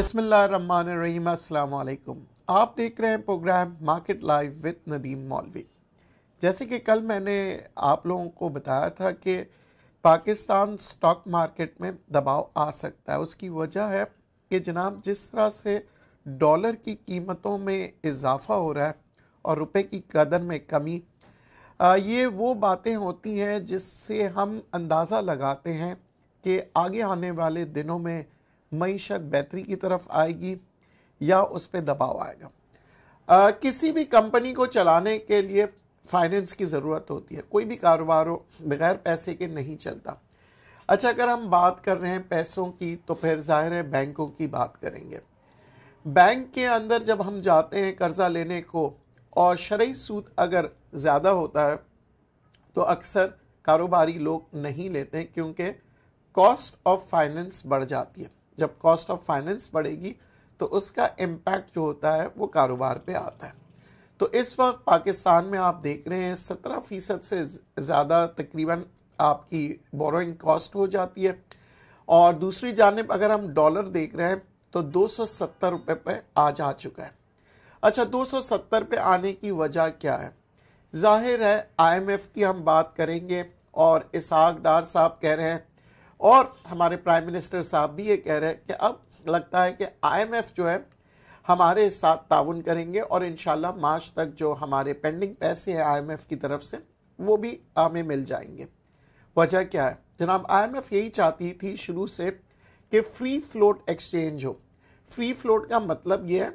बिसमीम आप देख रहे हैं program market live with Nadeem Maulvi जैसे कि कल मैंने आप लोगों को बताया था कि पाकिस्तान स्टॉक मार्केट में दबाव आ सकता है उसकी वजह है कि जनाब जिस तरह से डॉलर की कीमतों में इजाफा हो रहा है और रुपए की कदर में कमी ये वो बातें होती हैं जिससे हम अंदाज़ा लगाते हैं कि आगे आने वाले दिनों में मीशत बेहतरी की तरफ आएगी या उस पर दबाव आएगा आ, किसी भी कंपनी को चलाने के लिए फाइनेंस की ज़रूरत होती है कोई भी कारोबार हो बगैर पैसे के नहीं चलता अच्छा अगर हम बात कर रहे हैं पैसों की तो फिर ज़ाहिर है बैंकों की बात करेंगे बैंक के अंदर जब हम जाते हैं कर्ज़ा लेने को और शर्य सूद अगर ज़्यादा होता है तो अक्सर कारोबारी लोग नहीं लेते क्योंकि कॉस्ट ऑफ फाइनेंस बढ़ जाती है जब कॉस्ट ऑफ फाइनेंस बढ़ेगी तो उसका इम्पैक्ट जो होता है वो कारोबार पे आता है तो इस वक्त पाकिस्तान में आप देख रहे हैं सत्रह फ़ीसद से ज़्यादा तकरीबन आपकी बोरोइंग कॉस्ट हो जाती है और दूसरी जानब अगर हम डॉलर देख रहे हैं तो दो सौ सत्तर रुपये पर आज आ चुका है अच्छा दो सौ सत्तर पे आने की वजह क्या है जाहिर है आईएमएफ की हम बात करेंगे और इसहाक डार साहब कह रहे हैं और हमारे प्राइम मिनिस्टर साहब भी ये कह रहे हैं कि अब लगता है कि आईएमएफ जो है हमारे साथ ताउन करेंगे और इन मार्च तक जो हमारे पेंडिंग पैसे हैं आई की तरफ से वो भी हमें मिल जाएंगे वजह क्या है जनाब आई यही चाहती थी शुरू से कि फ्री फ्लोट एक्सचेंज हो फ्री फ्लोट का मतलब ये है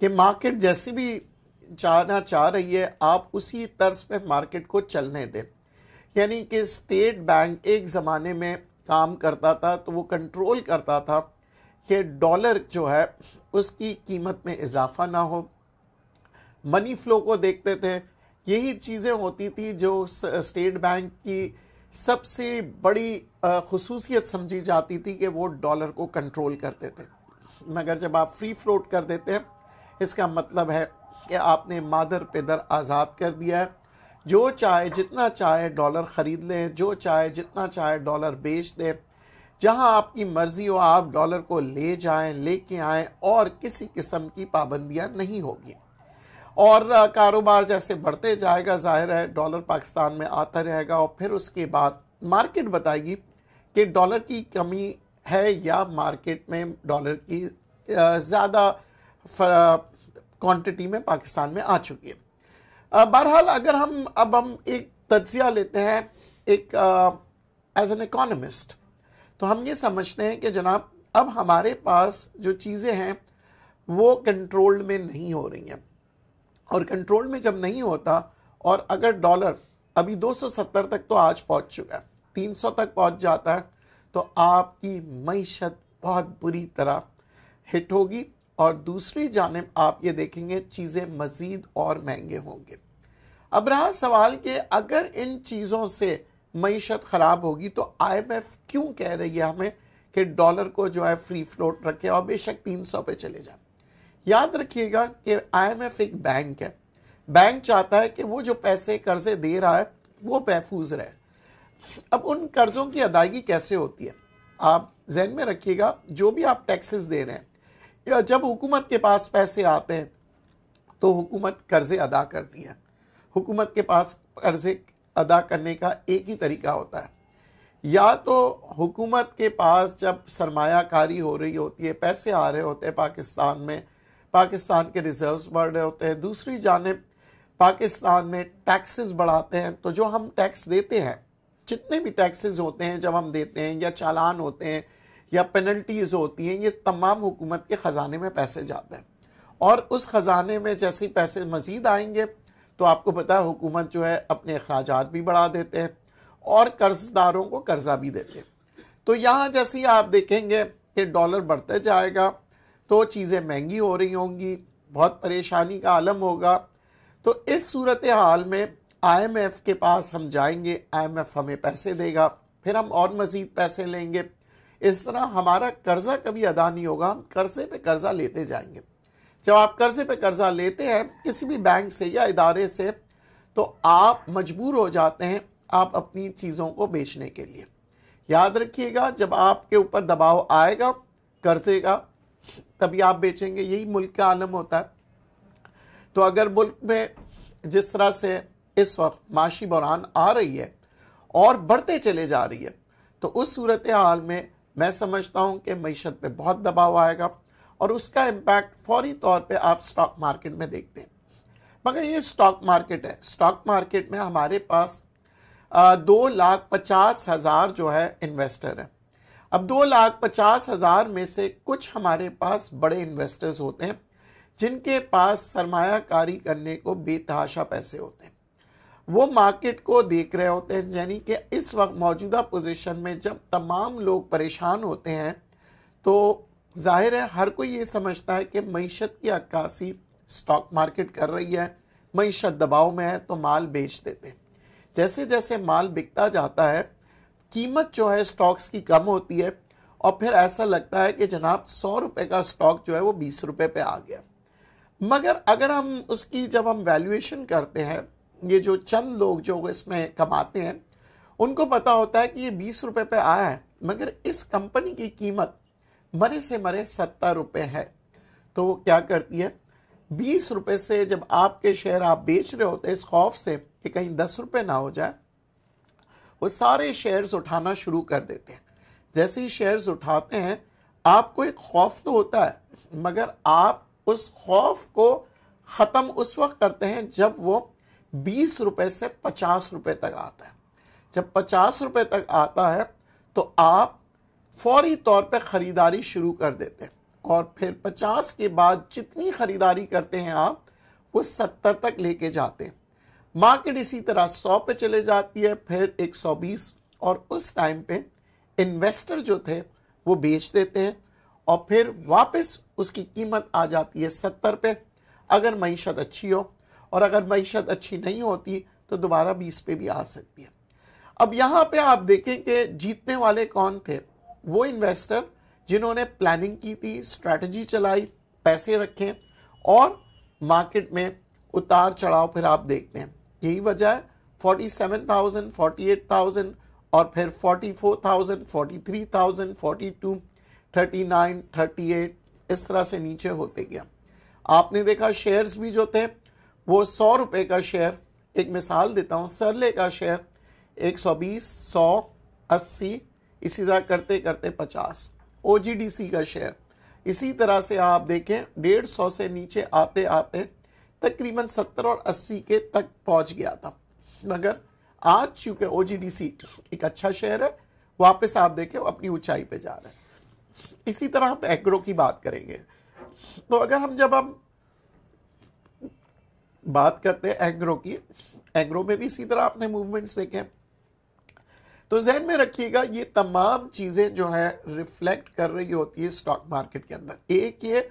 कि मार्केट जैसी भी जाना चाह रही है आप उसी तर्ज पे मार्केट को चलने दें यानी कि स्टेट बैंक एक ज़माने में काम करता था तो वो कंट्रोल करता था कि डॉलर जो है उसकी कीमत में इजाफा ना हो मनी फ्लो को देखते थे यही चीज़ें होती थी जो स्टेट बैंक की सबसे बड़ी खसूसियत समझी जाती थी कि वो डॉलर को कंट्रोल करते थे मगर जब आप फ्री फ्लोट कर देते हैं इसका मतलब है कि आपने मादर पेदर आज़ाद कर दिया है जो चाहे जितना चाहे डॉलर ख़रीद लें जो चाहे जितना चाहे डॉलर बेच दें जहां आपकी मर्ज़ी हो आप डॉलर को ले जाएं लेके आएँ और किसी किस्म की पाबंदियां नहीं होगी और कारोबार जैसे बढ़ते जाएगा जाहिर है डॉलर पाकिस्तान में आता रहेगा और फिर उसके बाद मार्केट बताएगी कि डॉलर की कमी है या मार्केट में डॉलर की ज़्यादा क्वांटिटी में पाकिस्तान में आ चुकी है बहरहाल अगर हम अब हम एक तजिया लेते हैं एक एज एन इकोनमिस्ट तो हम ये समझते हैं कि जनाब अब हमारे पास जो चीज़ें हैं वो कंट्रोल में नहीं हो रही हैं और कंट्रोल में जब नहीं होता और अगर डॉलर अभी 270 तक तो आज पहुंच चुका है 300 तक पहुंच जाता है तो आपकी मीशत बहुत बुरी तरह हिट होगी और दूसरी जानब आप ये देखेंगे चीज़ें मज़ीद और महंगे होंगे अब रहा सवाल कि अगर इन चीज़ों से मीशत ख़राब होगी तो आईएमएफ क्यों कह रही है हमें कि डॉलर को जो है फ्री फ्लोट रखे और बेशक तीन सौ पे चले जाए याद रखिएगा कि आईएमएफ एक बैंक है बैंक चाहता है कि वो जो पैसे कर्जे दे रहा है वो महफूज रहे अब उन कर्ज़ों की अदायगी कैसे होती है आप जहन में रखिएगा जो भी आप टैक्सेस दे रहे हैं या जब हुकूमत के पास पैसे आते हैं तो हुकूमत कर्ज़े अदा करती है हुकूमत के पास कर्ज़े अदा करने का एक ही तरीका होता है या तो हुकूमत के पास जब सरमाकारी हो रही होती है पैसे आ रहे होते हैं पाकिस्तान में पाकिस्तान के रिजर्व्स बढ़ रहे होते हैं दूसरी जानब पाकिस्तान में टैक्सेस बढ़ाते हैं तो जो हम टैक्स देते हैं जितने भी टैक्सेस होते हैं जब हम देते हैं या चालान होते हैं या पेनल्टीज़ होती हैं ये तमाम हुकूमत के ख़जाने में पैसे जाते हैं और उस ख़जाने में जैसे ही पैसे मज़ीद आएंगे तो आपको पता है हुकूमत जो है अपने अखराज भी बढ़ा देते हैं और कर्जदारों को कर्जा भी देते हैं तो यहाँ जैसे ही आप देखेंगे कि डॉलर बढ़ते जाएगा तो चीज़ें महंगी हो रही होंगी बहुत परेशानी का आलम होगा तो इस सूरत हाल में आईएमएफ के पास हम जाएंगे आईएमएफ हमें पैसे देगा फिर हम और मज़ीद पैसे लेंगे इस तरह हमारा कर्जा कभी अदा नहीं होगा हम कर्जे पे कर्जा लेते जाएंगे जब आप कर्जे पे कर्जा लेते हैं किसी भी बैंक से या इदारे से तो आप मजबूर हो जाते हैं आप अपनी चीज़ों को बेचने के लिए याद रखिएगा जब आपके ऊपर दबाव आएगा कर्जे का तभी आप बेचेंगे यही मुल्क का आलम होता है तो अगर मुल्क में जिस तरह से इस वक्त माशी बुरान आ रही है और बढ़ते चले जा रही है तो उस सूरत हाल में मैं समझता हूं कि मीशत पे बहुत दबाव आएगा और उसका इम्पैक्ट फौरी तौर पे आप स्टॉक मार्केट में देखते हैं मगर ये स्टॉक मार्केट है स्टॉक मार्केट में हमारे पास दो लाख पचास हज़ार जो है इन्वेस्टर हैं अब दो लाख पचास हज़ार में से कुछ हमारे पास बड़े इन्वेस्टर्स होते हैं जिनके पास सरमाकारी करने को बेतहाशा पैसे होते हैं वो मार्केट को देख रहे होते हैं यानी कि इस वक्त मौजूदा पोजीशन में जब तमाम लोग परेशान होते हैं तो जाहिर है हर कोई ये समझता है कि मीशत की अक्कासी स्टॉक मार्केट कर रही है मीशत दबाव में है तो माल बेच देते हैं जैसे जैसे माल बिकता जाता है कीमत जो है स्टॉक्स की कम होती है और फिर ऐसा लगता है कि जनाब सौ रुपये का स्टॉक जो है वो बीस रुपये पर आ गया मगर अगर हम उसकी जब हम वैल्यूएशन करते हैं ये जो चंद लोग जो इसमें कमाते हैं उनको पता होता है कि ये बीस रुपये पे आया है मगर इस कंपनी की कीमत मरे से मरे सत्तर रुपये है तो वो क्या करती है बीस रुपये से जब आपके शेयर आप बेच रहे होते इस खौफ से कि कहीं दस रुपये ना हो जाए वो सारे शेयर्स उठाना शुरू कर देते हैं जैसे ही शेयर्स उठाते हैं आपको एक खौफ तो होता है मगर आप उस खौफ को ख़त्म उस वक्त करते हैं जब वो बीस रुपए से पचास रुपए तक आता है जब पचास रुपए तक आता है तो आप फौरी तौर पे ख़रीदारी शुरू कर देते हैं और फिर पचास के बाद जितनी ख़रीदारी करते हैं आप वो सत्तर तक लेके जाते हैं मार्केट इसी तरह सौ पे चले जाती है फिर एक सौ बीस और उस टाइम पे इन्वेस्टर जो थे वो बेच देते हैं और फिर वापस उसकी कीमत आ जाती है सत्तर पे अगर मीशत अच्छी हो और अगर मीशत अच्छी नहीं होती तो दोबारा बीस पे भी आ सकती है अब यहाँ पे आप देखें कि जीतने वाले कौन थे वो इन्वेस्टर जिन्होंने प्लानिंग की थी स्ट्रेटजी चलाई पैसे रखें और मार्केट में उतार चढ़ाव फिर आप देखते हैं यही वजह है forty seven thousand forty eight thousand और फिर forty four thousand forty three thousand forty two thirty nine thirty eight इस तरह से नीचे होते गया आपने देखा शेयर्स भी जो थे वो सौ रुपये का शेयर एक मिसाल देता हूँ सरले का शेयर एक सौ बीस सौ अस्सी इसी तरह करते करते पचास ओ का शेयर इसी तरह से आप देखें डेढ़ सौ से नीचे आते आते तकरीबन सत्तर और अस्सी के तक पहुंच गया था मगर आज चूँकि ओ एक अच्छा शेयर है वापस आप देखें अपनी ऊंचाई पे जा रहे हैं इसी तरह हम एग्रो की बात करेंगे तो अगर हम जब हम बात करते हैं एग्रो की एग्रो में भी इसी तरह आपने मूवमेंट्स देखे तो जहन में रखिएगा ये तमाम चीज़ें जो है रिफ्लेक्ट कर रही होती है स्टॉक मार्केट के अंदर एक ये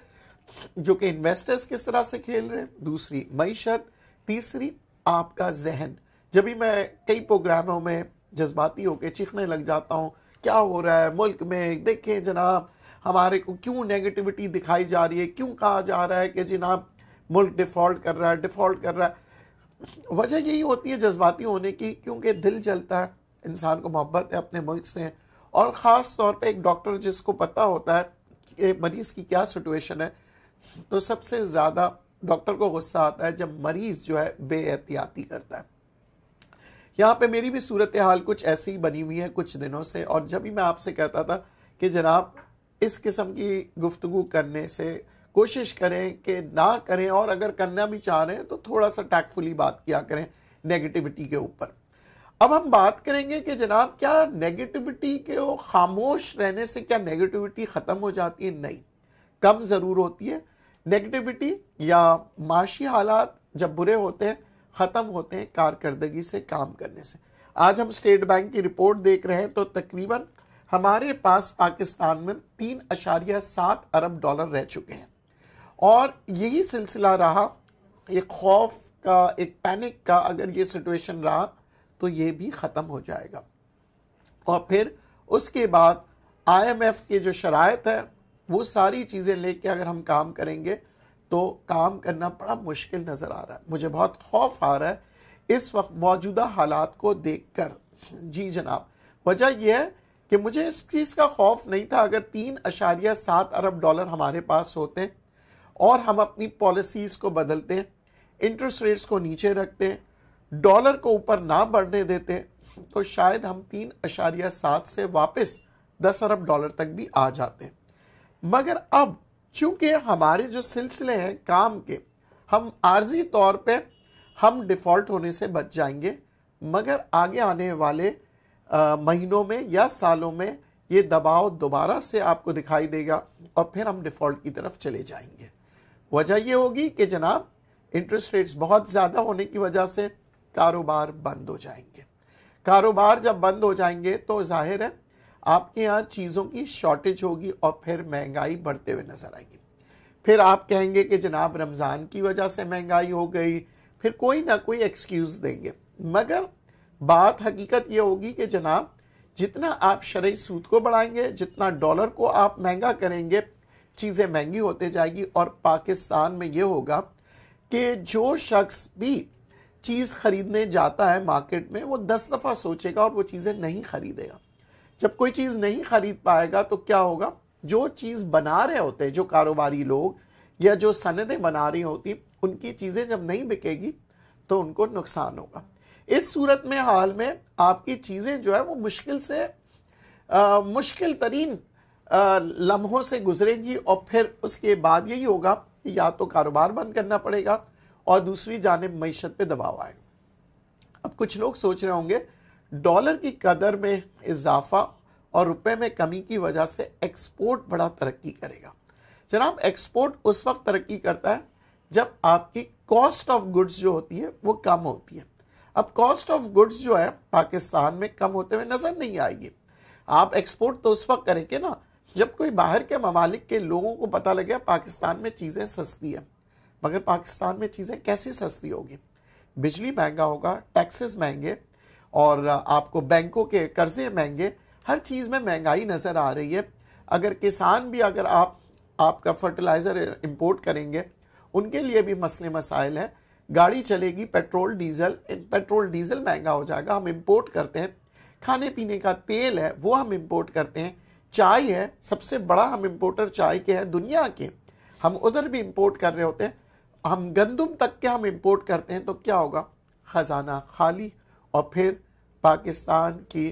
जो कि इन्वेस्टर्स किस तरह से खेल रहे हैं दूसरी मीशत तीसरी आपका जहन जब भी मैं कई प्रोग्रामों में जज्बाती होकर चीखने लग जाता हूँ क्या हो रहा है मुल्क में देखें जनाब हमारे को क्यों नेगेटिविटी दिखाई जा रही है क्यों कहा जा रहा है कि जनाब मुल्क डिफ़ॉल्ट कर रहा है डिफ़ॉल्ट कर रहा है वजह यही होती है जज्बाती होने की क्योंकि दिल चलता है इंसान को मोहब्बत है अपने मुल्क से और ख़ास तौर पर एक डॉक्टर जिसको पता होता है कि मरीज़ की क्या सिचुएशन है तो सबसे ज़्यादा डॉक्टर को गुस्सा आता है जब मरीज़ जो है एहतियाती करता है यहाँ पे मेरी भी सूरत हाल कुछ ऐसी ही बनी हुई है कुछ दिनों से और जब भी मैं आपसे कहता था कि जनाब इस किस्म की गुफ्तु करने से कोशिश करें कि ना करें और अगर करना भी चाह रहे हैं तो थोड़ा सा टैक्टफुली बात किया करें नेगेटिविटी के ऊपर अब हम बात करेंगे कि जनाब क्या नेगेटिविटी के वो खामोश रहने से क्या नेगेटिविटी ख़त्म हो जाती है नहीं कम ज़रूर होती है नेगेटिविटी या माशी हालात जब बुरे होते हैं ख़त्म होते हैं कारकर्दगी से काम करने से आज हम स्टेट बैंक की रिपोर्ट देख रहे हैं तो तकरीबन हमारे पास पाकिस्तान में तीन अशारिया सात अरब डॉलर रह चुके हैं और यही सिलसिला रहा एक खौफ का एक पैनिक का अगर ये सिचुएशन रहा तो ये भी ख़त्म हो जाएगा और फिर उसके बाद आईएमएफ की जो शराय है वो सारी चीज़ें लेके अगर हम काम करेंगे तो काम करना बड़ा मुश्किल नज़र आ रहा है मुझे बहुत खौफ आ रहा है इस वक्त मौजूदा हालात को देखकर जी जनाब वजह यह है कि मुझे इस चीज़ का खौफ नहीं था अगर तीन अशारिया सात अरब डॉलर हमारे पास होते और हम अपनी पॉलिसीज़ को बदलते हैं इंटरेस्ट रेट्स को नीचे रखते हैं डॉलर को ऊपर ना बढ़ने देते तो शायद हम तीन अशारिया सात से वापस दस अरब डॉलर तक भी आ जाते हैं मगर अब चूंकि हमारे जो सिलसिले हैं काम के हम आर्जी तौर पे हम डिफ़ॉल्ट होने से बच जाएंगे मगर आगे आने वाले आ, महीनों में या सालों में ये दबाव दोबारा से आपको दिखाई देगा और फिर हम डिफ़ॉल्ट की तरफ चले जाएंगे वजह ये होगी कि जनाब इंटरेस्ट रेट्स बहुत ज़्यादा होने की वजह से कारोबार बंद हो जाएंगे कारोबार जब बंद हो जाएंगे तो जाहिर है आपके यहाँ चीज़ों की शॉर्टेज होगी और फिर महंगाई बढ़ते हुए नज़र आएगी फिर आप कहेंगे कि जनाब रमज़ान की वजह से महंगाई हो गई फिर कोई ना कोई एक्सक्यूज़ देंगे मगर बात हकीकत ये होगी कि जनाब जितना आप शरय सूद को बढ़ाएंगे जितना डॉलर को आप महंगा करेंगे चीज़ें महंगी होते जाएगी और पाकिस्तान में ये होगा कि जो शख्स भी चीज़ ख़रीदने जाता है मार्केट में वो दस दफ़ा सोचेगा और वो चीज़ें नहीं ख़रीदेगा जब कोई चीज़ नहीं ख़रीद पाएगा तो क्या होगा जो चीज़ बना रहे होते हैं जो कारोबारी लोग या जो सनदें बना रही होती उनकी चीज़ें जब नहीं बिकेगी तो उनको नुकसान होगा इस सूरत में हाल में आपकी चीज़ें जो है वो मुश्किल से आ, मुश्किल तरीन लम्हों से गुजरेंगी और फिर उसके बाद यही होगा कि या तो कारोबार बंद करना पड़ेगा और दूसरी जानब मीशत पे दबाव आएगा अब कुछ लोग सोच रहे होंगे डॉलर की कदर में इजाफा और रुपए में कमी की वजह से एक्सपोर्ट बड़ा तरक्की करेगा जनाब एक्सपोर्ट उस वक्त तरक्की करता है जब आपकी कॉस्ट ऑफ गुड्स जो होती है वो कम होती है अब कॉस्ट ऑफ गुड्स जो है पाकिस्तान में कम होते हुए नज़र नहीं आएगी आप एक्सपोर्ट तो उस वक्त करेंगे ना जब कोई बाहर के ममालिक के लोगों को पता लगे पाकिस्तान में चीज़ें सस्ती हैं मगर पाकिस्तान में चीज़ें कैसी सस्ती होगी बिजली महंगा होगा टैक्सेस महंगे और आपको बैंकों के कर्जे महंगे हर चीज़ में महंगाई नज़र आ रही है अगर किसान भी अगर आप आपका फर्टिलाइज़र इंपोर्ट करेंगे उनके लिए भी मसले मसाइल हैं गाड़ी चलेगी पेट्रोल डीजल पेट्रोल डीजल महंगा हो जाएगा हम इंपोर्ट करते हैं खाने पीने का तेल है वो हम इंपोर्ट करते हैं चाय है सबसे बड़ा हम इम्पोर्टर चाय के हैं दुनिया के हम उधर भी इम्पोर्ट कर रहे होते हैं हम गंदम तक के हम इम्पोर्ट करते हैं तो क्या होगा ख़जाना खाली और फिर पाकिस्तान की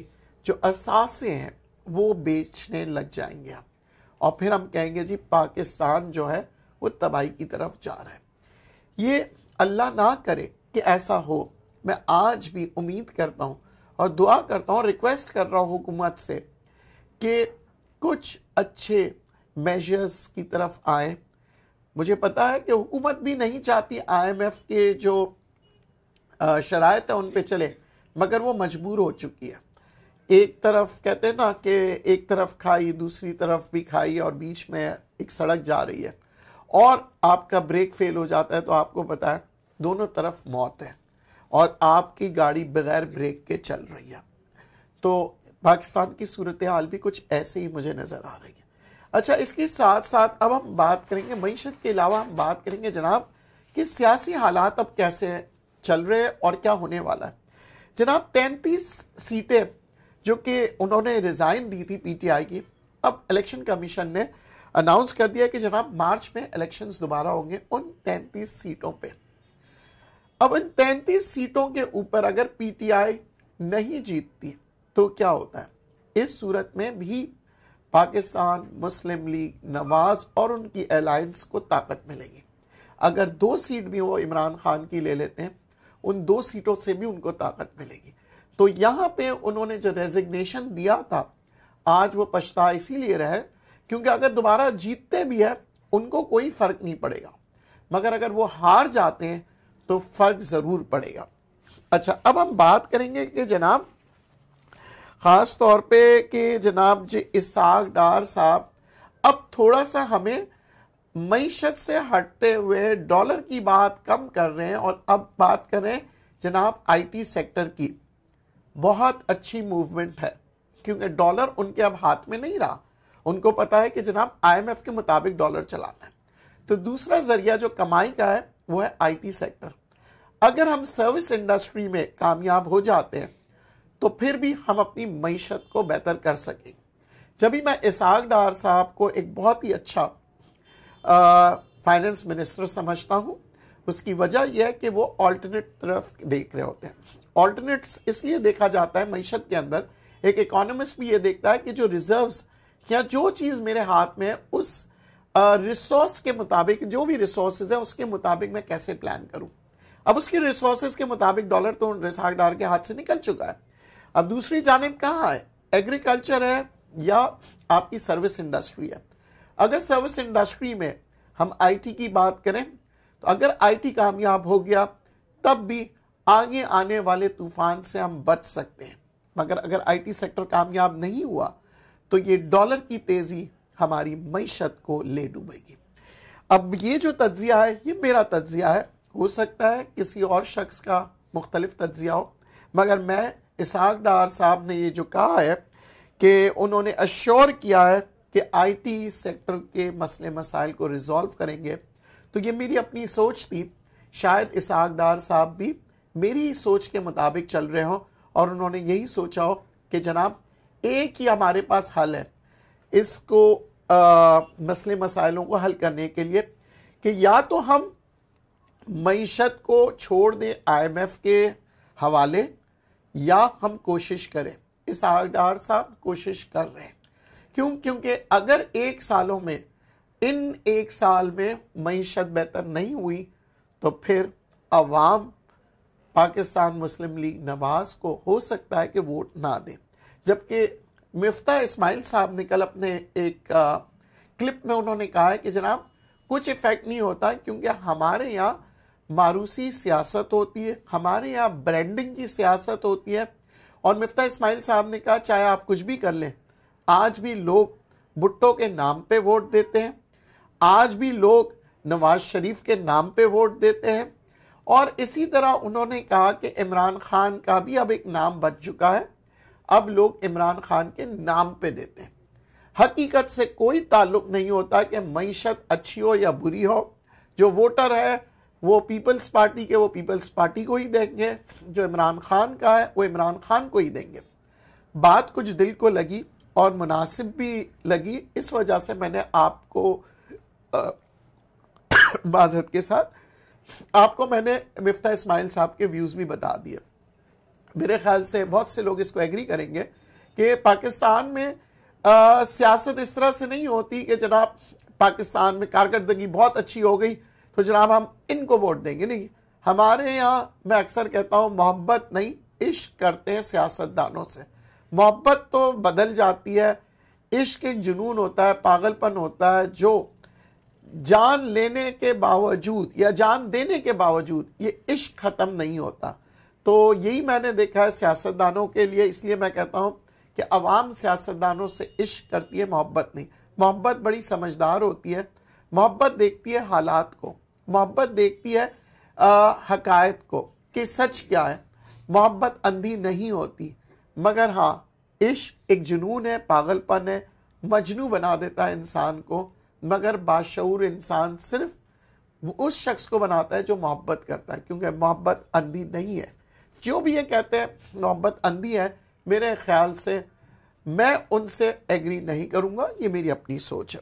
जो असासे हैं वो बेचने लग जाएंगे हम और फिर हम कहेंगे जी पाकिस्तान जो है वो तबाही की तरफ जा रहा है ये अल्लाह ना करे कि ऐसा हो मैं आज भी उम्मीद करता हूँ और दुआ करता हूँ रिक्वेस्ट कर रहा हूँ हुकूमत से कि कुछ अच्छे मेजर्स की तरफ आए मुझे पता है कि हुकूमत भी नहीं चाहती आईएमएफ के जो शराय है उन पर चले मगर वो मजबूर हो चुकी है एक तरफ कहते हैं ना कि एक तरफ खाई दूसरी तरफ भी खाई और बीच में एक सड़क जा रही है और आपका ब्रेक फेल हो जाता है तो आपको पता है दोनों तरफ मौत है और आपकी गाड़ी बगैर ब्रेक के चल रही है तो पाकिस्तान की सूरत हाल भी कुछ ऐसे ही मुझे नज़र आ रही है अच्छा इसके साथ साथ अब हम बात करेंगे मीशत के अलावा हम बात करेंगे जनाब कि सियासी हालात अब कैसे चल रहे हैं और क्या होने वाला है जनाब तैंतीस सीटें जो कि उन्होंने रिज़ाइन दी थी पीटीआई की अब इलेक्शन कमीशन ने अनाउंस कर दिया कि जनाब मार्च में इलेक्शन दोबारा होंगे उन तैंतीस सीटों पर अब इन तैंतीस सीटों के ऊपर अगर पीटीआई नहीं जीतती तो क्या होता है इस सूरत में भी पाकिस्तान मुस्लिम लीग नवाज और उनकी अलायंस को ताकत मिलेगी अगर दो सीट भी वो इमरान खान की ले लेते हैं उन दो सीटों से भी उनको ताकत मिलेगी तो यहाँ पे उन्होंने जो रेजिग्नेशन दिया था आज वो पछता इसीलिए रहे क्योंकि अगर दोबारा जीतते भी है उनको कोई फ़र्क नहीं पड़ेगा मगर अगर वो हार जाते हैं तो फ़र्क ज़रूर पड़ेगा अच्छा अब हम बात करेंगे कि जनाब ख़ास तौर पे कि जनाब जी इसाक डार साहब अब थोड़ा सा हमें मीशत से हटते हुए डॉलर की बात कम कर रहे हैं और अब बात करें जनाब आईटी सेक्टर की बहुत अच्छी मूवमेंट है क्योंकि डॉलर उनके अब हाथ में नहीं रहा उनको पता है कि जनाब आईएमएफ के मुताबिक डॉलर चलाना है तो दूसरा जरिया जो कमाई का है वो है आईटी सेक्टर अगर हम सर्विस इंडस्ट्री में कामयाब हो जाते हैं तो फिर भी हम अपनी मीशत को बेहतर कर सकें जब भी मैं इसाक डार साहब को एक बहुत ही अच्छा फाइनेंस मिनिस्टर समझता हूँ उसकी वजह यह है कि वो ऑल्टरनेट तरफ देख रहे होते हैं ऑल्टरनेट्स इसलिए देखा जाता है मीशत के अंदर एक इकोनॉमिस्ट भी ये देखता है कि जो रिजर्व्स या जो चीज़ मेरे हाथ में है उस रिसोर्स के मुताबिक जो भी रिसोर्स है उसके मुताबिक मैं कैसे प्लान करूँ अब उसके रिसोर्स के मुताबिक डॉलर तो रिसाक डार के हाथ से निकल चुका है अब दूसरी जानब कहाँ है एग्रीकल्चर है या आपकी सर्विस इंडस्ट्री है अगर सर्विस इंडस्ट्री में हम आईटी की बात करें तो अगर आईटी कामयाब हो गया तब भी आगे आने वाले तूफान से हम बच सकते हैं मगर अगर आईटी सेक्टर कामयाब नहीं हुआ तो ये डॉलर की तेज़ी हमारी मीशत को ले डूबेगी अब ये जो तज्जिया है ये मेरा तज्जिया है हो सकता है किसी और शख्स का मुख्तलिफ तज्जिया हो मगर मैं इसहाक डार साहब ने ये जो कहा है कि उन्होंने अश्योर किया है कि आईटी सेक्टर के मसले मसाइल को रिजॉल्व करेंगे तो ये मेरी अपनी सोच थी शायद इसहाक डार साहब भी मेरी सोच के मुताबिक चल रहे हों और उन्होंने यही सोचा हो कि जनाब एक ही हमारे पास हल है इसको आ, मसले मसाइलों को हल करने के लिए कि या तो हम मीशत को छोड़ दें आईएमएफ के हवाले या हम कोशिश करें इस इसहाकदार साहब कोशिश कर रहे हैं क्यों क्योंकि अगर एक सालों में इन एक साल में मीशत बेहतर नहीं हुई तो फिर अवाम पाकिस्तान मुस्लिम लीग नवाज को हो सकता है कि वोट ना दें जबकि मिफ्ता इस्माइल साहब ने कल अपने एक आ, क्लिप में उन्होंने कहा है कि जनाब कुछ इफ़ेक्ट नहीं होता क्योंकि हमारे यहाँ मारूसी सियासत होती है हमारे यहाँ ब्रांडिंग की सियासत होती है और मिफ्ता इस्माइल साहब ने कहा चाहे आप कुछ भी कर लें आज भी लोग भुट्टो के नाम पे वोट देते हैं आज भी लोग नवाज शरीफ के नाम पे वोट देते हैं और इसी तरह उन्होंने कहा कि इमरान खान का भी अब एक नाम बच चुका है अब लोग इमरान खान के नाम पे देते हैं हकीकत से कोई ताल्लुक नहीं होता कि मीशत अच्छी हो या बुरी हो जो वोटर है वो पीपल्स पार्टी के वो पीपल्स पार्टी को ही देंगे जो इमरान खान का है वो इमरान खान को ही देंगे बात कुछ दिल को लगी और मुनासिब भी लगी इस वजह से मैंने आपको माजहत के साथ आपको मैंने मफ्ता इस्माइल साहब के व्यूज़ भी बता दिए मेरे ख्याल से बहुत से लोग इसको एग्री करेंगे कि पाकिस्तान में सियासत इस तरह से नहीं होती कि जनाब पाकिस्तान में कारकरी बहुत अच्छी हो गई तो जनाब हम इनको वोट देंगे नहीं हमारे यहाँ मैं अक्सर कहता हूँ मोहब्बत नहीं इश्क करते हैं सियासतदानों से मोहब्बत तो बदल जाती है इश्क एक जुनून होता है पागलपन होता है जो जान लेने के बावजूद या जान देने के बावजूद ये इश्क ख़त्म नहीं होता तो यही मैंने देखा है सियासतदानों के लिए इसलिए मैं कहता हूँ कि आवाम सियासतदानों से इश्क करती है मोहब्बत नहीं मोहब्बत बड़ी समझदार होती है मोहब्बत देखती है हालात को मोहब्बत देखती है हकायत को कि सच क्या है मोहब्बत अंधी नहीं होती मगर हाँ इश्क एक जुनून है पागलपन है मजनू बना देता है इंसान को मगर बाशूर इंसान सिर्फ उस शख्स को बनाता है जो मोहब्बत करता है क्योंकि मोहब्बत अंधी नहीं है जो भी ये कहते हैं मोहब्बत अंधी है मेरे ख्याल से मैं उनसे एग्री नहीं करूँगा ये मेरी अपनी सोच है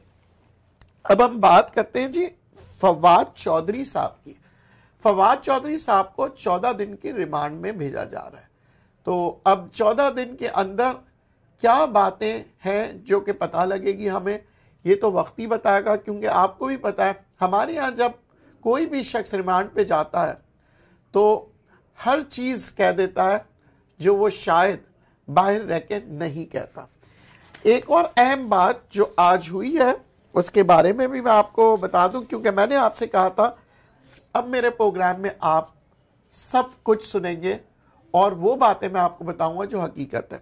अब हम बात करते हैं जी फवाद चौधरी साहब की फवाद चौधरी साहब को चौदह दिन की रिमांड में भेजा जा रहा है तो अब चौदह दिन के अंदर क्या बातें हैं जो कि पता लगेगी हमें ये तो वक्त ही बताएगा क्योंकि आपको भी पता है हमारे यहाँ जब कोई भी शख्स रिमांड पे जाता है तो हर चीज़ कह देता है जो वो शायद बाहर रह के नहीं कहता एक और अहम बात जो आज हुई है उसके बारे में भी मैं आपको बता दूं क्योंकि मैंने आपसे कहा था अब मेरे प्रोग्राम में आप सब कुछ सुनेंगे और वो बातें मैं आपको बताऊंगा जो हकीकत है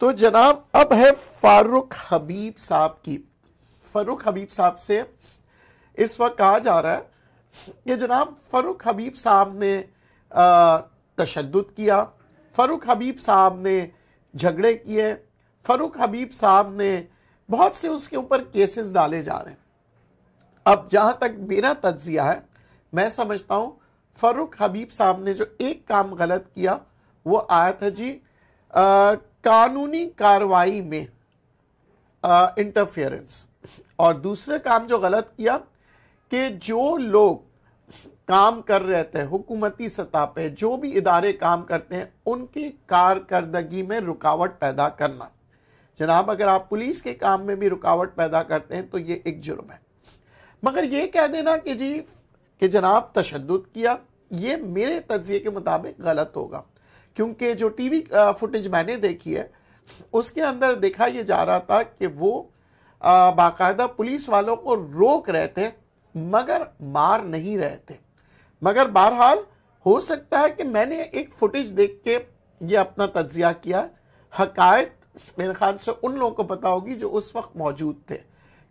तो जनाब अब है फारूक हबीब साहब की फारुक हबीब साहब से इस वक्त कहा जा रहा है कि जनाब फारुक हबीब साहब ने तशद किया फारूक हबीब साहब ने झगड़े किए फारुक हबीब साहब ने बहुत से उसके ऊपर केसेस डाले जा रहे हैं अब जहाँ तक मेरा तजिया है मैं समझता हूँ फ़ारूक हबीब साहब ने जो एक काम गलत किया वो आया था जी आ, कानूनी कार्रवाई में इंटरफेरेंस और दूसरा काम जो गलत किया कि जो लोग काम कर रहे थे हुकूमती सतह पे जो भी इदारे काम करते हैं उनकी कारकर्दगी में रुकावट पैदा करना जनाब अगर आप पुलिस के काम में भी रुकावट पैदा करते हैं तो ये एक जुर्म है मगर ये कह देना कि जी कि जनाब तशद किया ये मेरे तजिए के मुताबिक गलत होगा क्योंकि जो टीवी फुटेज मैंने देखी है उसके अंदर देखा ये जा रहा था कि वो बाकायदा पुलिस वालों को रोक रहे थे मगर मार नहीं रहे थे मगर बहरहाल हो सकता है कि मैंने एक फुटेज देख के ये अपना तजिया किया हकायत मेरे ख्याल से उन लोगों को पता होगी जो उस वक्त मौजूद थे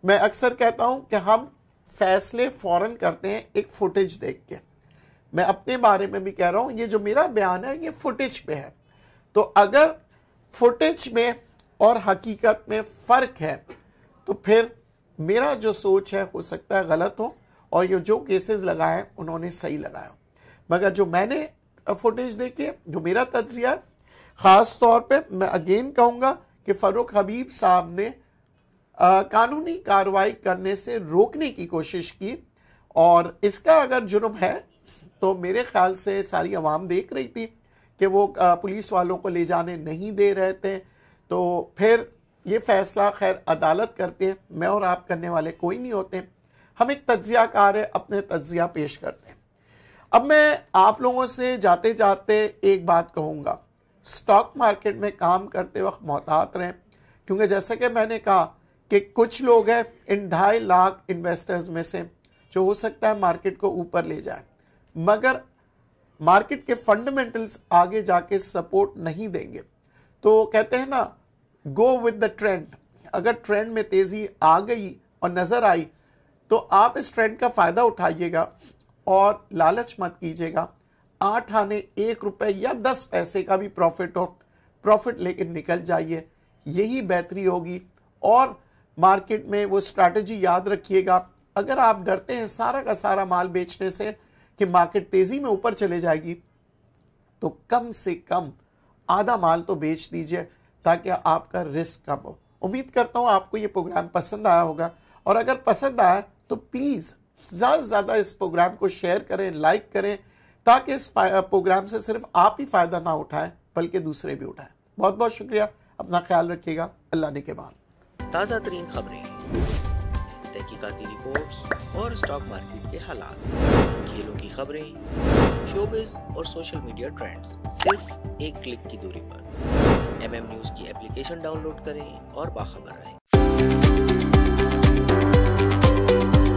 मैं अक्सर कहता हूँ कि हम फैसले फ़ौर करते हैं एक फुटेज देख के मैं अपने बारे में भी कह रहा हूँ ये जो मेरा बयान है ये फुटेज पे है तो अगर फुटेज में और हकीकत में फ़र्क है तो फिर मेरा जो सोच है हो सकता है गलत हो और ये जो केसेस लगाए उन्होंने सही लगाया मगर जो मैंने फुटेज देखे जो मेरा तजिया ख़ास तौर पे मैं अगेन कहूँगा कि फ़ारूक हबीब साहब ने आ, कानूनी कार्रवाई करने से रोकने की कोशिश की और इसका अगर जुर्म है तो मेरे ख्याल से सारी आवाम देख रही थी कि वो आ, पुलिस वालों को ले जाने नहीं दे रहे थे तो फिर ये फ़ैसला खैर अदालत करते हैं मैं और आप करने वाले कोई नहीं होते हम एक कार है अपने तजिया पेश करते हैं अब मैं आप लोगों से जाते जाते एक बात कहूँगा स्टॉक मार्केट में काम करते वक्त मोहतात रहें क्योंकि जैसे कि मैंने कहा कि कुछ लोग हैं इन ढाई लाख इन्वेस्टर्स में से जो हो सकता है मार्केट को ऊपर ले जाए मगर मार्केट के फंडामेंटल्स आगे जाके सपोर्ट नहीं देंगे तो कहते हैं ना गो विद द ट्रेंड अगर ट्रेंड में तेज़ी आ गई और नज़र आई तो आप इस ट्रेंड का फ़ायदा उठाइएगा और लालच मत कीजिएगा आठ आने एक रुपए या दस पैसे का भी प्रॉफिट हो प्रॉफिट लेकिन निकल जाइए यही बेहतरी होगी और मार्केट में वो स्ट्रैटेजी याद रखिएगा अगर आप डरते हैं सारा का सारा माल बेचने से कि मार्केट तेजी में ऊपर चले जाएगी तो कम से कम आधा माल तो बेच दीजिए ताकि आपका रिस्क कम हो उम्मीद करता हूँ आपको ये प्रोग्राम पसंद आया होगा और अगर पसंद आया तो प्लीज़ ज़्यादा से ज़्यादा इस प्रोग्राम को शेयर करें लाइक करें ताकि इस प्रोग्राम से सिर्फ आप ही फ़ायदा ना उठाएं बल्कि दूसरे भी उठाएं बहुत बहुत शुक्रिया अपना ख्याल रखिएगा अल्लाह ने के बाद ताज़ा तरीन खबरें तहकीकती रिपोर्ट और स्टॉक मार्केट के हालात खेलों की खबरें शोबिज और सोशल मीडिया ट्रेंड्स सिर्फ एक क्लिक की दूरी पर एम एम न्यूज़ की एप्लीकेशन डाउनलोड करें और बाखबर रहें